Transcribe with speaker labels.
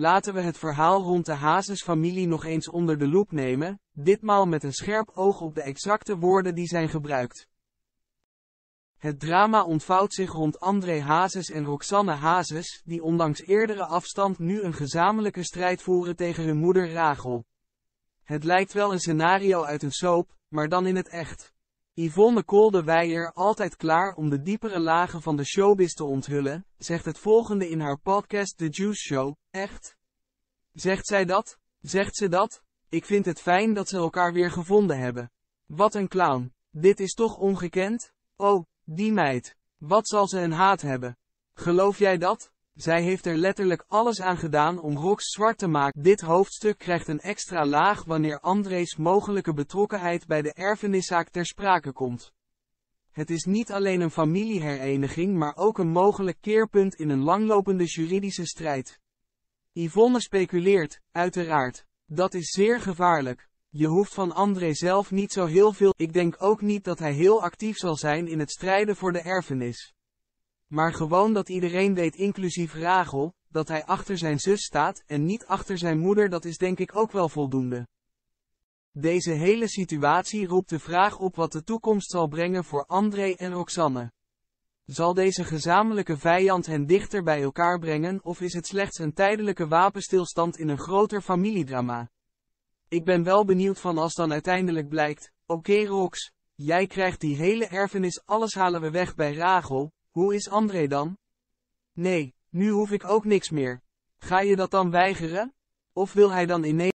Speaker 1: Laten we het verhaal rond de Hazes-familie nog eens onder de loep nemen, ditmaal met een scherp oog op de exacte woorden die zijn gebruikt. Het drama ontvouwt zich rond André Hazes en Roxanne Hazes, die ondanks eerdere afstand nu een gezamenlijke strijd voeren tegen hun moeder Rachel. Het lijkt wel een scenario uit een soap, maar dan in het echt. Yvonne Kolde-Weijer altijd klaar om de diepere lagen van de showbiz te onthullen, zegt het volgende in haar podcast The Juice Show, echt. Zegt zij dat? Zegt ze dat? Ik vind het fijn dat ze elkaar weer gevonden hebben. Wat een clown. Dit is toch ongekend? Oh, die meid. Wat zal ze een haat hebben? Geloof jij dat? Zij heeft er letterlijk alles aan gedaan om Rox zwart te maken. Dit hoofdstuk krijgt een extra laag wanneer André's mogelijke betrokkenheid bij de erfeniszaak ter sprake komt. Het is niet alleen een familiehereniging maar ook een mogelijk keerpunt in een langlopende juridische strijd. Yvonne speculeert, uiteraard. Dat is zeer gevaarlijk. Je hoeft van André zelf niet zo heel veel. Ik denk ook niet dat hij heel actief zal zijn in het strijden voor de erfenis. Maar gewoon dat iedereen weet inclusief Rachel, dat hij achter zijn zus staat en niet achter zijn moeder dat is denk ik ook wel voldoende. Deze hele situatie roept de vraag op wat de toekomst zal brengen voor André en Roxanne. Zal deze gezamenlijke vijand hen dichter bij elkaar brengen of is het slechts een tijdelijke wapenstilstand in een groter familiedrama? Ik ben wel benieuwd van als dan uiteindelijk blijkt, oké Rox, jij krijgt die hele erfenis alles halen we weg bij Rachel, hoe is André dan? Nee, nu hoef ik ook niks meer. Ga je dat dan weigeren? Of wil hij dan ineens...